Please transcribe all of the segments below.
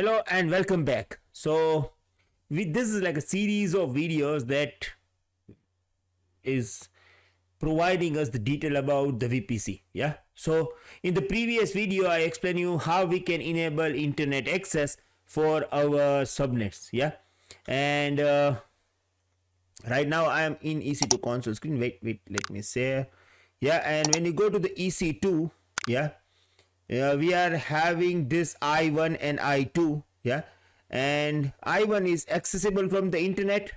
hello and welcome back so we, this is like a series of videos that is providing us the detail about the VPC yeah so in the previous video I explained you how we can enable internet access for our subnets yeah and uh, right now I am in EC2 console screen wait wait let me say yeah and when you go to the EC2 yeah yeah, we are having this i1 and i2 yeah and i1 is accessible from the internet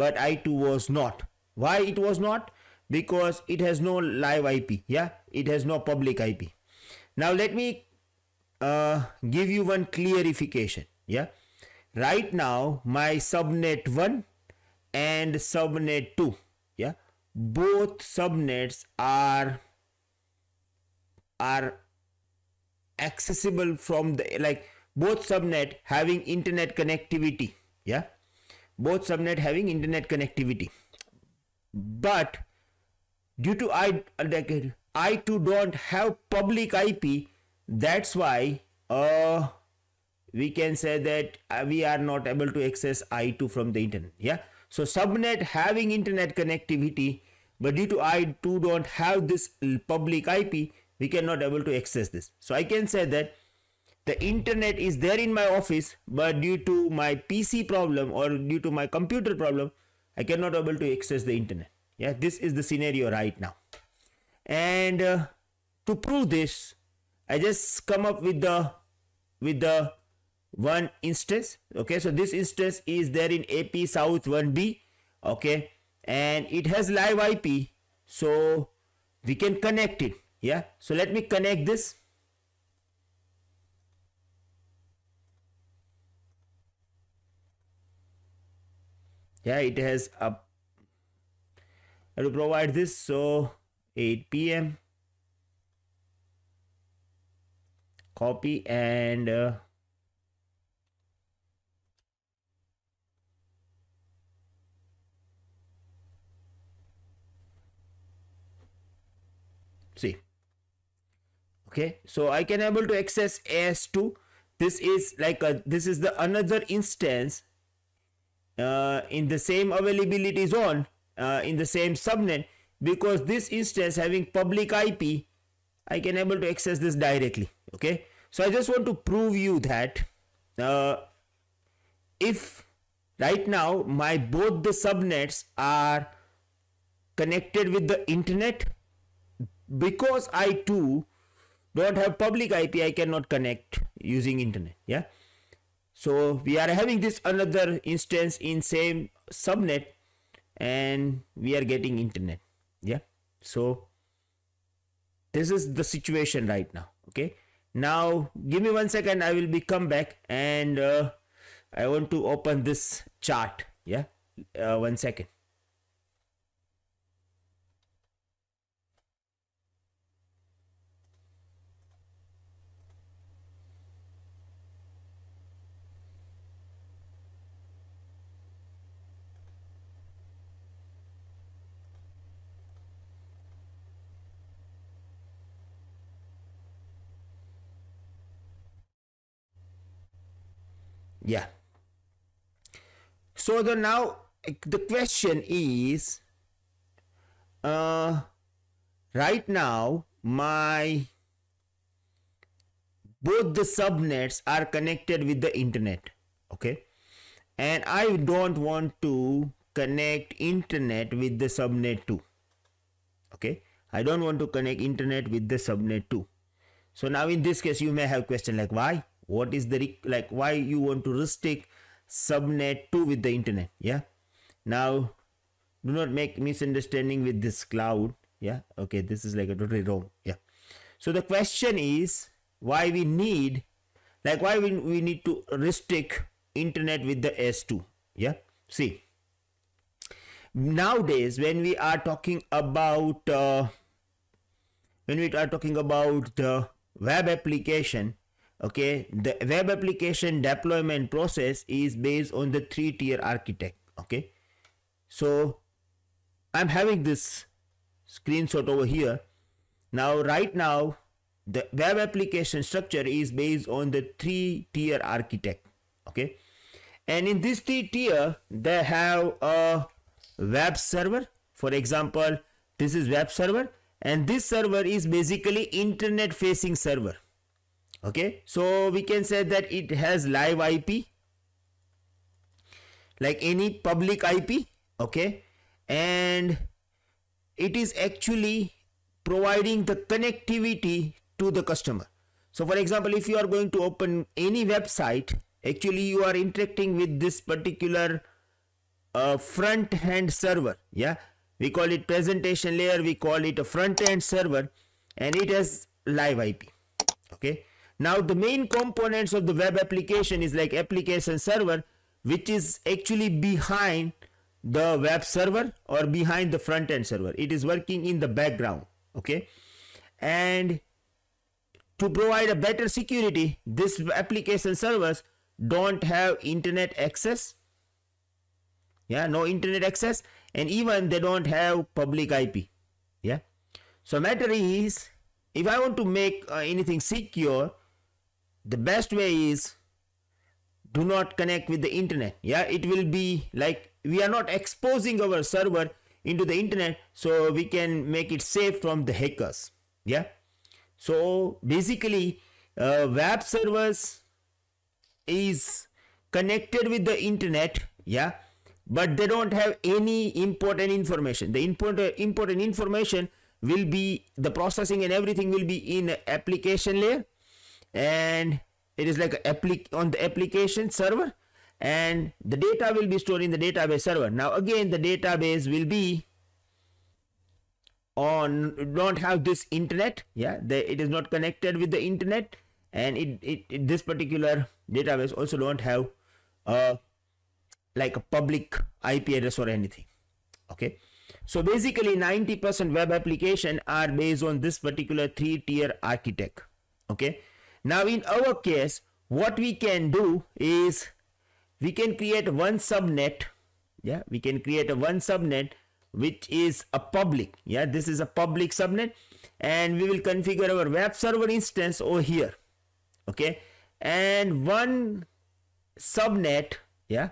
but i2 was not why it was not because it has no live ip yeah it has no public ip now let me uh, give you one clarification yeah right now my subnet 1 and subnet 2 yeah both subnets are are accessible from the like both subnet having internet connectivity yeah both subnet having internet connectivity but due to i like i too don't have public ip that's why uh we can say that uh, we are not able to access i2 from the internet yeah so subnet having internet connectivity but due to i2 don't have this public ip we cannot able to access this. So I can say that the internet is there in my office, but due to my PC problem or due to my computer problem, I cannot able to access the internet. Yeah, this is the scenario right now. And uh, to prove this, I just come up with the with the one instance. Okay, so this instance is there in AP South 1B. Okay, and it has live IP, so we can connect it yeah so let me connect this yeah it has a I will provide this so 8 p.m copy and uh, okay so i can able to access as2 this is like a, this is the another instance uh, in the same availability zone uh, in the same subnet because this instance having public ip i can able to access this directly okay so i just want to prove you that uh, if right now my both the subnets are connected with the internet because i too don't have public ip i cannot connect using internet yeah so we are having this another instance in same subnet and we are getting internet yeah so this is the situation right now okay now give me one second i will be come back and uh, i want to open this chart yeah uh, one second yeah so the now the question is uh right now my both the subnets are connected with the internet okay and i don't want to connect internet with the subnet 2 okay i don't want to connect internet with the subnet 2 so now in this case you may have question like why what is the like why you want to restrict subnet 2 with the internet yeah now do not make misunderstanding with this cloud yeah okay this is like a totally wrong yeah so the question is why we need like why we, we need to restrict internet with the s2 yeah see nowadays when we are talking about uh, when we are talking about the web application okay the web application deployment process is based on the three tier architect okay so i'm having this screenshot over here now right now the web application structure is based on the three tier architect okay and in this three tier they have a web server for example this is web server and this server is basically internet facing server okay so we can say that it has live ip like any public ip okay and it is actually providing the connectivity to the customer so for example if you are going to open any website actually you are interacting with this particular uh, front end server yeah we call it presentation layer we call it a front end server and it has live ip now the main components of the web application is like application server, which is actually behind the web server or behind the front end server. It is working in the background. Okay. And to provide a better security, this application servers don't have internet access. Yeah, no internet access. And even they don't have public IP. Yeah. So matter is, if I want to make uh, anything secure, the best way is do not connect with the internet yeah it will be like we are not exposing our server into the internet so we can make it safe from the hackers yeah so basically uh, web servers is connected with the internet yeah but they don't have any important information the important important information will be the processing and everything will be in application layer and it is like on the application server and the data will be stored in the database server now again the database will be on don't have this internet yeah the, it is not connected with the internet and it, it, it this particular database also don't have uh, like a public ip address or anything okay so basically 90% web application are based on this particular three tier architect okay now in our case, what we can do is we can create one subnet. Yeah, we can create a one subnet which is a public. Yeah, this is a public subnet and we will configure our web server instance over here. Okay, and one subnet. Yeah,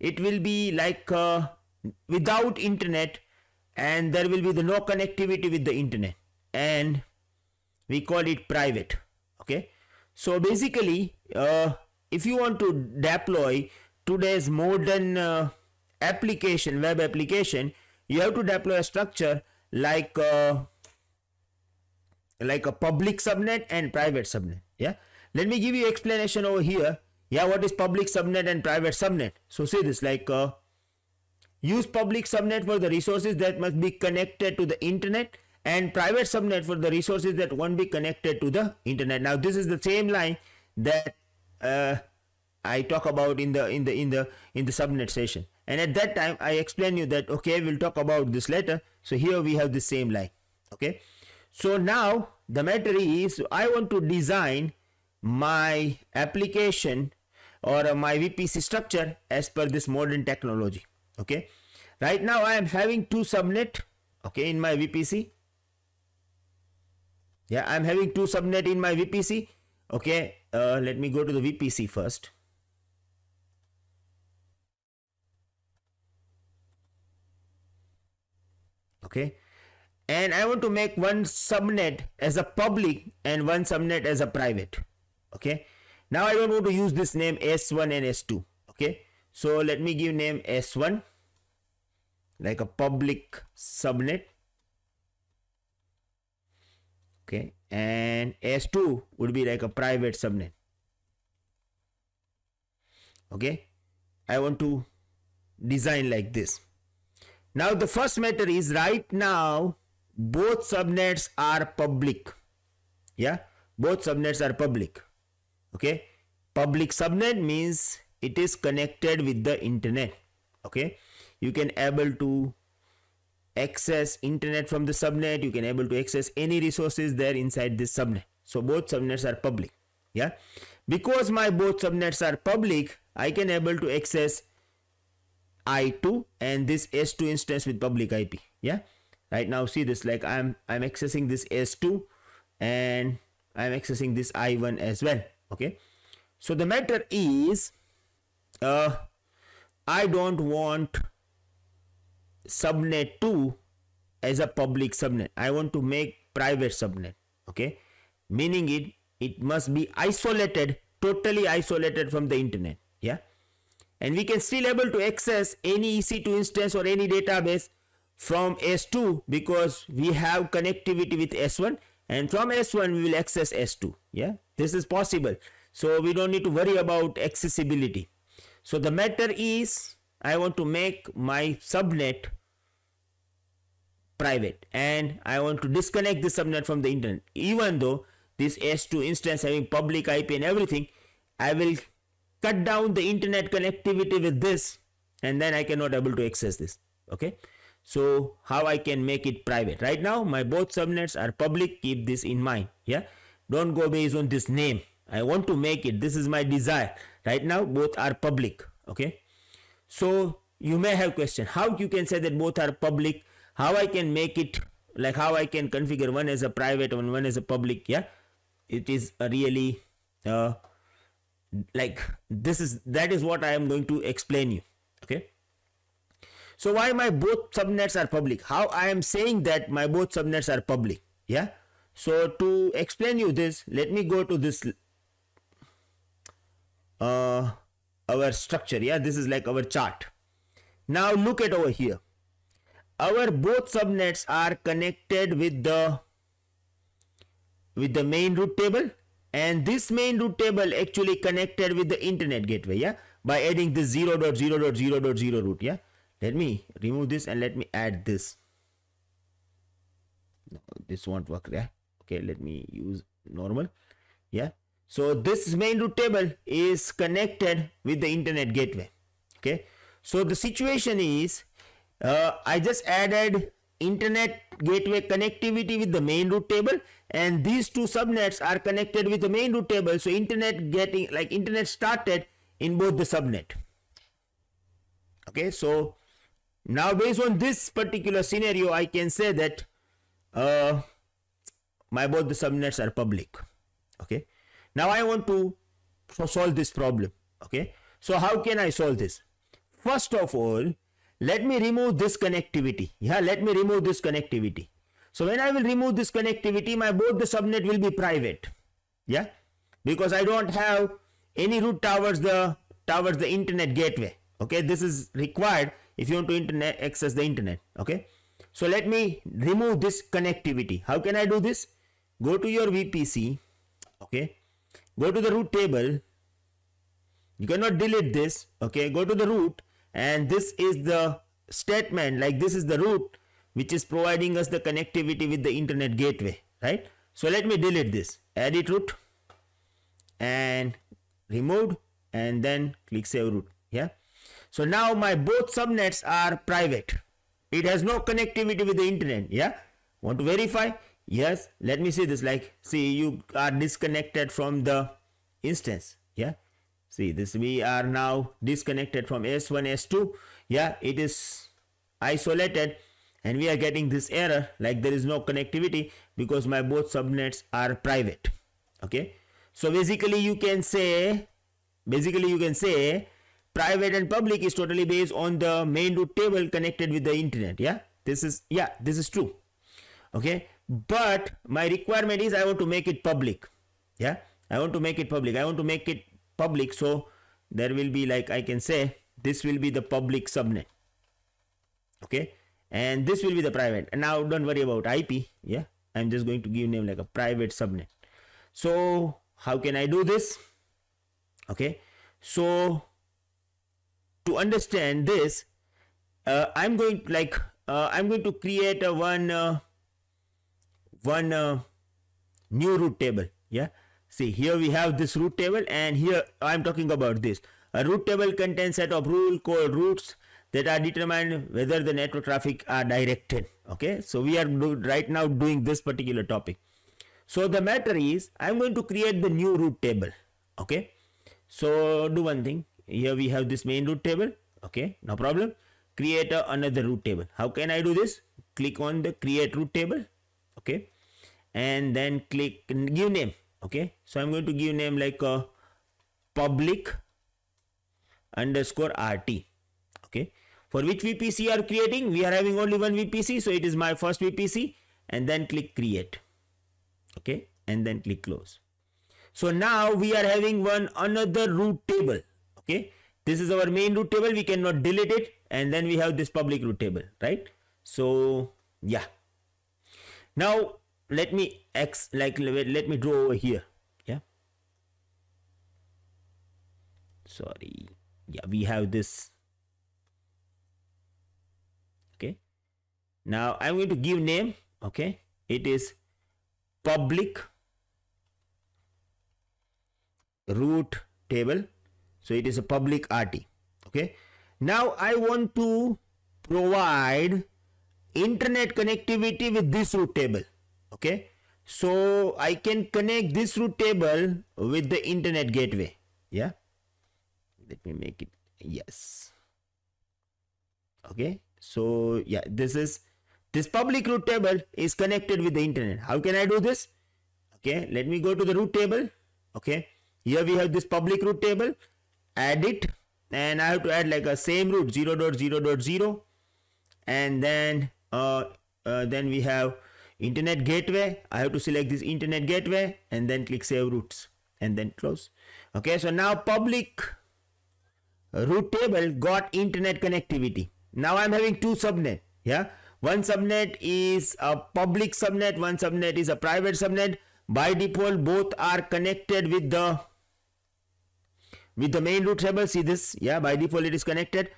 it will be like uh, without internet and there will be the no connectivity with the internet and we call it private okay so basically, uh, if you want to deploy today's modern uh, application, web application, you have to deploy a structure like uh, like a public subnet and private subnet. Yeah. Let me give you explanation over here. Yeah, what is public subnet and private subnet? So see this like uh, use public subnet for the resources that must be connected to the internet and private subnet for the resources that won't be connected to the internet. Now this is the same line that uh, I talk about in the in the in the in the subnet session. And at that time I explain you that okay we'll talk about this later. So here we have the same line. Okay. So now the matter is I want to design my application or my VPC structure as per this modern technology. Okay. Right now I am having two subnet okay in my VPC yeah i'm having two subnet in my vpc okay uh, let me go to the vpc first okay and i want to make one subnet as a public and one subnet as a private okay now i don't want to use this name s1 and s2 okay so let me give name s1 like a public subnet okay and s2 would be like a private subnet okay i want to design like this now the first matter is right now both subnets are public yeah both subnets are public okay public subnet means it is connected with the internet okay you can able to access internet from the subnet you can able to access any resources there inside this subnet so both subnets are public yeah because my both subnets are public i can able to access i2 and this s2 instance with public ip yeah right now see this like i'm i'm accessing this s2 and i'm accessing this i1 as well okay so the matter is uh i don't want subnet 2 as a public subnet. I want to make private subnet. Okay. Meaning it, it must be isolated, totally isolated from the internet. Yeah. And we can still able to access any EC2 instance or any database from S2 because we have connectivity with S1 and from S1 we will access S2. Yeah. This is possible. So we don't need to worry about accessibility. So the matter is I want to make my subnet private and I want to disconnect this subnet from the internet. Even though this S2 instance having public IP and everything, I will cut down the internet connectivity with this and then I cannot able to access this. Okay. So how I can make it private right now, my both subnets are public. Keep this in mind. Yeah. Don't go based on this name. I want to make it. This is my desire right now. Both are public. Okay so you may have question how you can say that both are public how i can make it like how i can configure one as a private and one as a public yeah it is really uh, like this is that is what i am going to explain you okay so why my both subnets are public how i am saying that my both subnets are public yeah so to explain you this let me go to this uh our structure yeah this is like our chart now look at over here our both subnets are connected with the with the main root table and this main root table actually connected with the internet gateway yeah by adding the 0 .0, 0, 0 root yeah let me remove this and let me add this no, this won't work yeah okay let me use normal yeah so this main root table is connected with the internet gateway. Okay. So the situation is uh, I just added internet gateway connectivity with the main root table and these two subnets are connected with the main root table. So internet getting like internet started in both the subnet. Okay. So now based on this particular scenario, I can say that uh, my both the subnets are public. Okay. Now I want to solve this problem. Okay. So how can I solve this? First of all, let me remove this connectivity. Yeah, let me remove this connectivity. So when I will remove this connectivity, my both the subnet will be private. Yeah, because I don't have any route towards the towards the internet gateway. Okay, this is required if you want to internet access the internet. Okay, so let me remove this connectivity. How can I do this? Go to your VPC. Okay, go to the root table you cannot delete this okay go to the root and this is the statement like this is the root which is providing us the connectivity with the internet gateway right so let me delete this edit root and removed and then click save root yeah so now my both subnets are private it has no connectivity with the internet yeah want to verify yes let me see this like see you are disconnected from the instance yeah see this we are now disconnected from s1 s2 yeah it is isolated and we are getting this error like there is no connectivity because my both subnets are private okay so basically you can say basically you can say private and public is totally based on the main root table connected with the internet yeah this is yeah this is true okay but my requirement is I want to make it public. Yeah, I want to make it public. I want to make it public. So there will be like I can say this will be the public subnet. Okay, and this will be the private. And now don't worry about IP. Yeah, I'm just going to give name like a private subnet. So how can I do this? Okay, so to understand this, uh, I'm going like uh, I'm going to create a one. Uh, one uh, new root table yeah see here we have this root table and here i'm talking about this a root table contains set of rule called routes that are determined whether the network traffic are directed okay so we are right now doing this particular topic so the matter is i'm going to create the new root table okay so do one thing here we have this main root table okay no problem create a, another root table how can i do this click on the create root table okay and then click give name okay so i'm going to give name like a uh, public underscore rt okay for which vpc are creating we are having only one vpc so it is my first vpc and then click create okay and then click close so now we are having one another root table okay this is our main root table we cannot delete it and then we have this public root table right so yeah now let me x like let me draw over here yeah sorry yeah we have this okay now i'm going to give name okay it is public root table so it is a public rt okay now i want to provide internet connectivity with this root table okay so i can connect this root table with the internet gateway yeah let me make it yes okay so yeah this is this public root table is connected with the internet how can i do this okay let me go to the root table okay here we have this public root table add it and i have to add like a same root 0.0.0 and then uh, uh then we have internet gateway i have to select this internet gateway and then click save routes and then close okay so now public route table got internet connectivity now i'm having two subnet yeah one subnet is a public subnet one subnet is a private subnet by default both are connected with the with the main route table see this yeah by default it is connected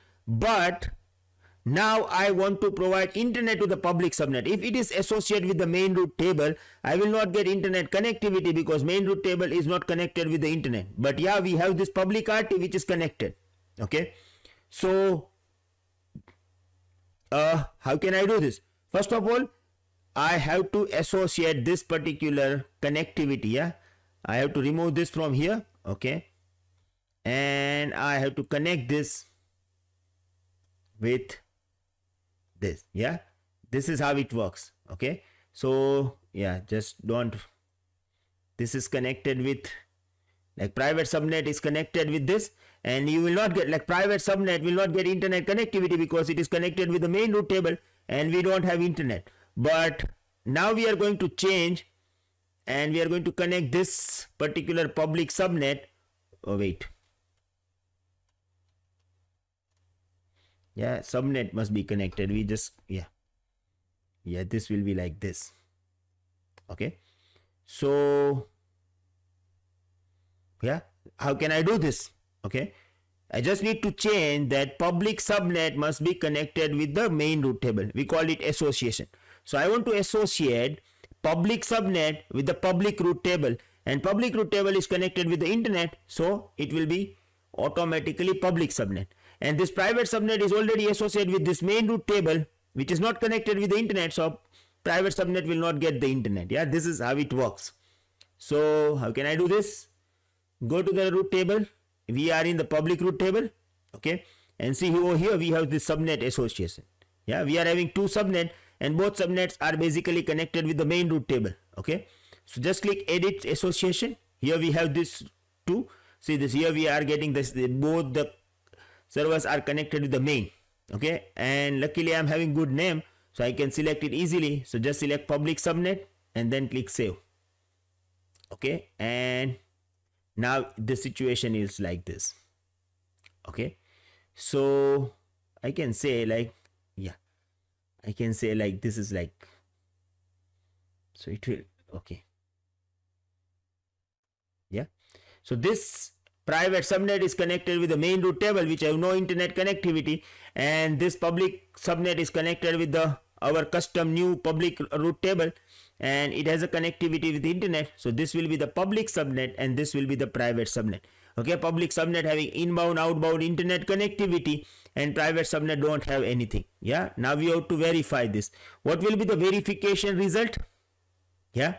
but now I want to provide internet to the public subnet. If it is associated with the main root table, I will not get internet connectivity because main root table is not connected with the internet. But yeah, we have this public RT which is connected. Okay. So, uh, how can I do this? First of all, I have to associate this particular connectivity. Yeah. I have to remove this from here. Okay. And I have to connect this with this yeah this is how it works okay so yeah just don't this is connected with like private subnet is connected with this and you will not get like private subnet will not get internet connectivity because it is connected with the main root table and we don't have internet but now we are going to change and we are going to connect this particular public subnet oh wait yeah subnet must be connected we just yeah yeah this will be like this okay so yeah how can i do this okay i just need to change that public subnet must be connected with the main root table we call it association so i want to associate public subnet with the public root table and public root table is connected with the internet so it will be automatically public subnet and this private subnet is already associated with this main root table which is not connected with the internet so private subnet will not get the internet yeah this is how it works so how can i do this go to the root table we are in the public root table okay and see over here we have this subnet association yeah we are having two subnet and both subnets are basically connected with the main root table okay so just click edit association here we have this two see this here we are getting this the, both the servers are connected to the main okay and luckily i'm having good name so i can select it easily so just select public subnet and then click save okay and now the situation is like this okay so i can say like yeah i can say like this is like so it will okay yeah so this private subnet is connected with the main root table which have no internet connectivity and this public subnet is connected with the our custom new public root table and it has a connectivity with the internet so this will be the public subnet and this will be the private subnet okay public subnet having inbound outbound internet connectivity and private subnet don't have anything yeah now we have to verify this what will be the verification result yeah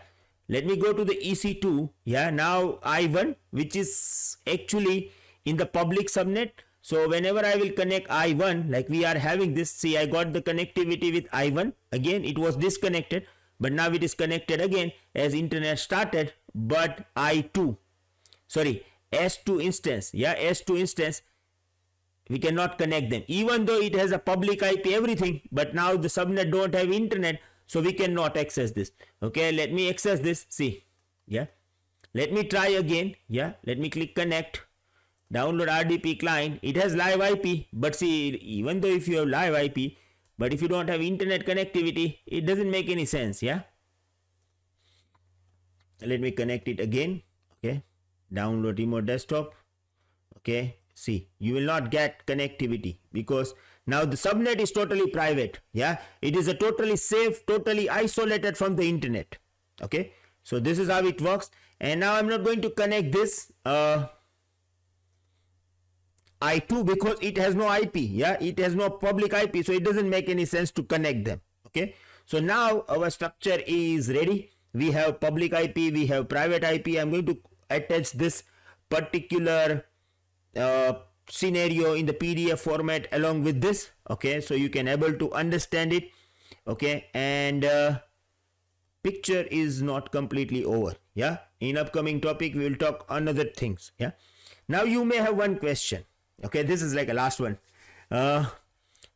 let me go to the EC2 yeah now I1 which is actually in the public subnet so whenever I will connect I1 like we are having this see I got the connectivity with I1 again it was disconnected but now it is connected again as internet started but I2 sorry S2 instance yeah S2 instance we cannot connect them even though it has a public IP everything but now the subnet don't have internet so we cannot access this. Okay, let me access this. See, yeah. Let me try again. Yeah, let me click connect. Download RDP client. It has live IP, but see, even though if you have live IP, but if you don't have internet connectivity, it doesn't make any sense. Yeah. Let me connect it again. Okay. Download remote desktop. Okay. See, you will not get connectivity because now the subnet is totally private. Yeah, it is a totally safe, totally isolated from the internet. Okay, so this is how it works. And now I'm not going to connect this uh, I2 because it has no IP. Yeah, it has no public IP, so it doesn't make any sense to connect them. Okay, so now our structure is ready. We have public IP, we have private IP. I'm going to attach this particular uh, scenario in the PDF format along with this. Okay, so you can able to understand it. Okay, and uh, picture is not completely over. Yeah, in upcoming topic we will talk another things. Yeah, now you may have one question. Okay, this is like a last one. Uh,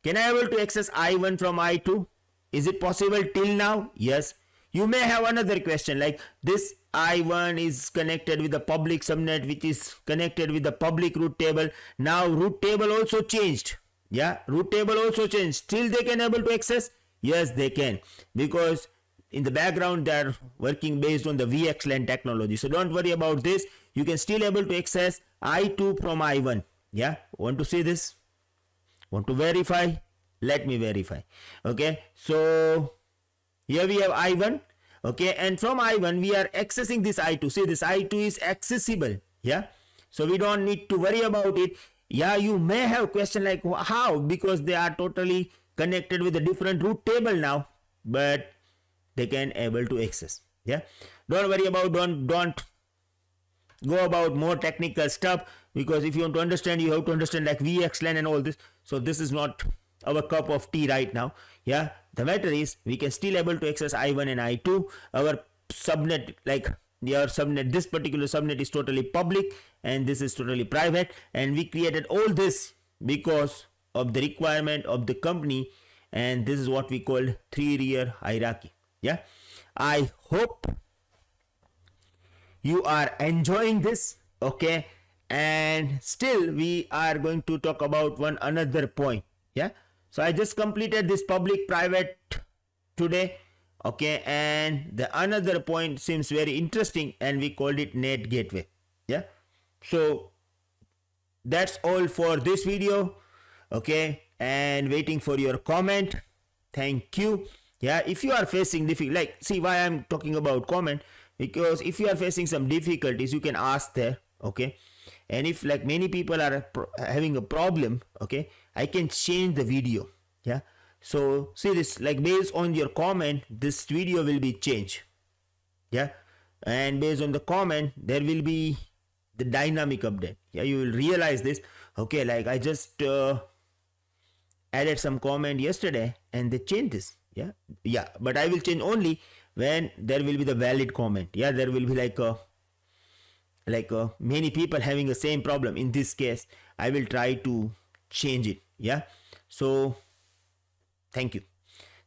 can I able to access I1 from I2? Is it possible till now? Yes. You may have another question like this I1 is connected with the public subnet which is connected with the public root table. Now root table also changed. Yeah, root table also changed. Still they can able to access? Yes, they can because in the background they are working based on the VXLAN technology. So don't worry about this. You can still able to access I2 from I1. Yeah, want to see this? Want to verify? Let me verify. Okay, so here we have I1 okay and from i1 we are accessing this i2 see this i2 is accessible yeah so we don't need to worry about it yeah you may have question like how because they are totally connected with a different root table now but they can able to access yeah don't worry about don't don't go about more technical stuff because if you want to understand you have to understand like vxlan and all this so this is not our cup of tea right now yeah the matter is we can still able to access i1 and i2 our subnet like your subnet this particular subnet is totally public and this is totally private and we created all this because of the requirement of the company and this is what we called three layer hierarchy yeah i hope you are enjoying this okay and still we are going to talk about one another point yeah so I just completed this public private today. Okay. And the another point seems very interesting and we called it net gateway. Yeah. So that's all for this video. Okay. And waiting for your comment. Thank you. Yeah. If you are facing difficult, like see why I'm talking about comment because if you are facing some difficulties, you can ask there. Okay and if like many people are having a problem okay i can change the video yeah so see this like based on your comment this video will be changed yeah and based on the comment there will be the dynamic update yeah you will realize this okay like i just uh, added some comment yesterday and they changed this yeah yeah but i will change only when there will be the valid comment yeah there will be like a like uh, many people having the same problem in this case i will try to change it yeah so thank you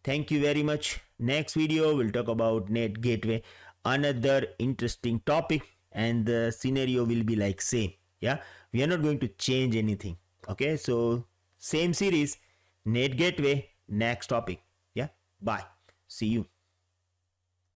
thank you very much next video we'll talk about net gateway another interesting topic and the scenario will be like same yeah we are not going to change anything okay so same series net gateway next topic yeah bye see you